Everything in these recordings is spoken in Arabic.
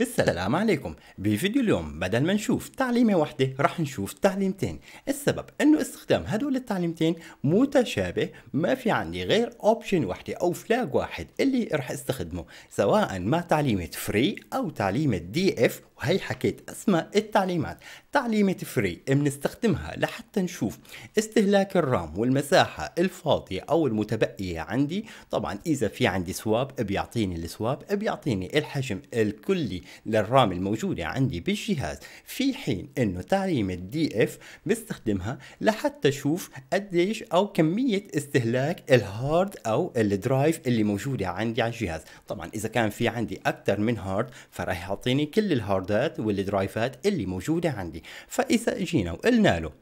السلام عليكم بفيديو اليوم بدل ما نشوف تعليمة واحدة رح نشوف تعليمتين السبب انه استخدام هدول التعليمتين متشابه ما في عندي غير اوبشن واحدة او فلاج واحد اللي رح استخدمه سواء مع تعليمة فري او تعليمة دي اف وهي حكيت اسماء التعليمات تعليمة فري بنستخدمها لحتى نشوف استهلاك الرام والمساحة الفاضية أو المتبقية عندي طبعا إذا في عندي سواب بيعطيني السواب بيعطيني الحجم الكلي للرام الموجودة عندي بالجهاز في حين أنه تعليمة دي اف بستخدمها لحتى أشوف قديش أو كمية استهلاك الهارد أو الدرايف اللي موجودة عندي على الجهاز طبعا إذا كان في عندي أكثر من هارد فراح يعطيني كل الهارد الكودات والدرايفات اللي موجوده عندي فاذا جينا وقلنا له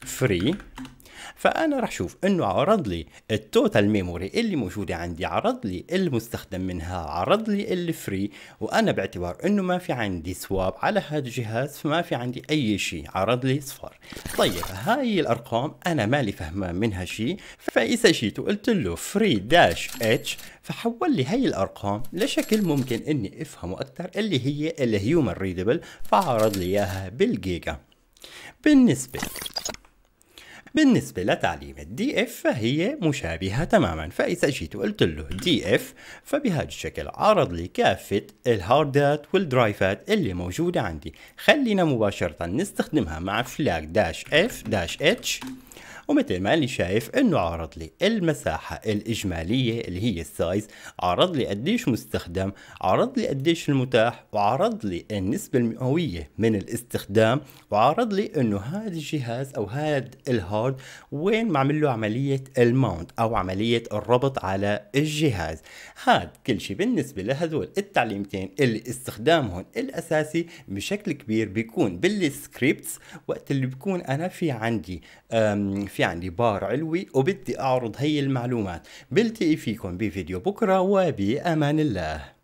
فري فانا راح اشوف انه عرض لي التوتال ميموري اللي موجوده عندي عرض لي المستخدم منها عرض لي الفري وانا باعتبار انه ما في عندي سواب على هذا الجهاز فما في عندي اي شيء عرض لي صفر طيب هاي الارقام انا مالي فهمان منها شيء فاذا جيت وقلت له فري داش اتش فحول لي هاي الارقام لشكل ممكن اني افهمه اكثر اللي هي الهيومن ريدبل فعرض لي اياها بالجيجا بالنسبه بالنسبة لتعليم الدي اف فهي مشابهة تماما فإذا جيت وقلت له دي اف فبهذا الشكل عرض لي كافة الهاردات والدرايفات اللي موجودة عندي خلينا مباشرة نستخدمها مع فلاج داش اف داش اتش ومثل ما اللي شايف انه عرض لي المساحة الاجمالية اللي هي السايز عرض لي قديش مستخدم عرض لي قديش المتاح وعرض لي النسبة المئوية من الاستخدام وعرض لي انه هذا الجهاز او هذا الهارد وين معمل له عملية الماونت او عملية الربط على الجهاز هاد كل شيء بالنسبة لهذول التعليمتين اللي استخدامهم الاساسي بشكل كبير بيكون بالسكريبتس وقت اللي بكون انا في عندي في عندي بار علوي وبدي أعرض هي المعلومات بلتقي فيكم بفيديو بكرة وبأمان الله